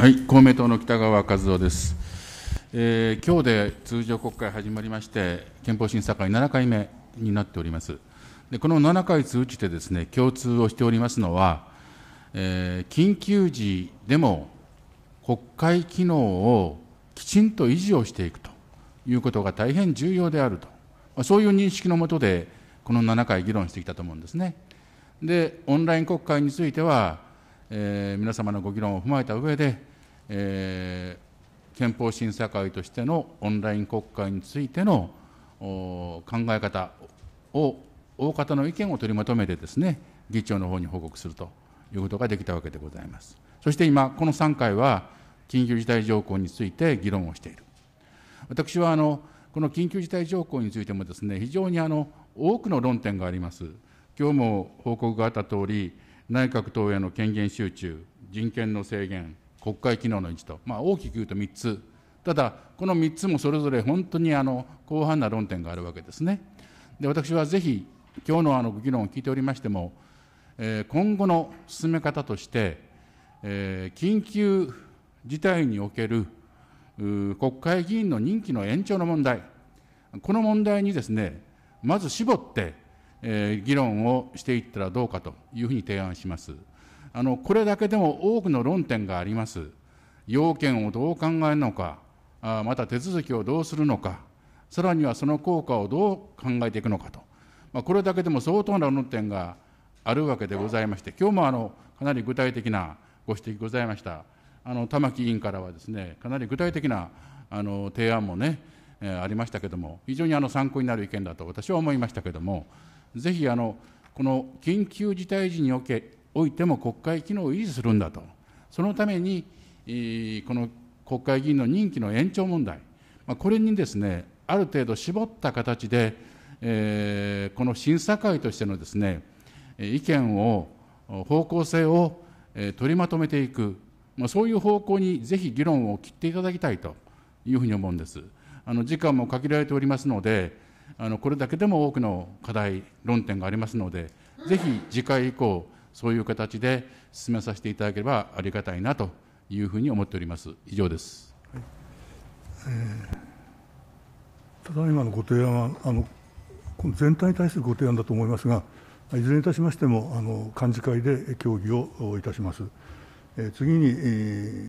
はい、公明党の北川和夫です。えー、今日で通常国会始まりまして、憲法審査会7回目になっております。でこの7回通じてですね、共通をしておりますのは、えー、緊急時でも国会機能をきちんと維持をしていくということが大変重要であると、まあ、そういう認識のもとで、この7回議論してきたと思うんですね。で、オンライン国会については、えー、皆様のご議論を踏まえた上で、えー、憲法審査会としてのオンライン国会についての考え方を、大方の意見を取りまとめてですね、議長の方に報告するということができたわけでございます。そして今、この3回は、緊急事態条項について議論をしている。私はあのこの緊急事態条項についてもですね、非常にあの多くの論点があります。今日も報告があったとおり、内閣等への権限集中、人権の制限、国会機能の置と、まあ、大きく言うと3つ、ただ、この3つもそれぞれ本当にあの広範な論点があるわけですね。で私はぜひ、今日のあの議論を聞いておりましても、えー、今後の進め方として、えー、緊急事態における国会議員の任期の延長の問題、この問題にですね、まず絞って、えー、議論をしていったらどうかというふうに提案します。あのこれだけでも多くの論点があります。要件をどう考えるのか、あまた手続きをどうするのか、さらにはその効果をどう考えていくのかと、まあ、これだけでも相当な論点があるわけでございまして、今日もあかなり具体的なご指摘ございました、あの玉木委員からはですね、かなり具体的なあの提案もね、えー、ありましたけれども、非常にあの参考になる意見だと私は思いましたけれども、ぜひあのこの緊急事態時におけおいても国会機能を維持するんだと、そのために、この国会議員の任期の延長問題、これにですね、ある程度絞った形で、えー、この審査会としてのですね、意見を、方向性を取りまとめていく、まあ、そういう方向にぜひ議論を切っていただきたいというふうに思うんです。あの時間も限られておりますので、あのこれだけでも多くの課題、論点がありますので、ぜひ次回以降、そういう形で進めさせていただければありがたいなというふうに思っております。以上です。はいえー、ただいまのご提案はあのこの全体に対するご提案だと思いますが、いずれにいたしましてもあの幹事会で協議をいたします。えー、次に、えー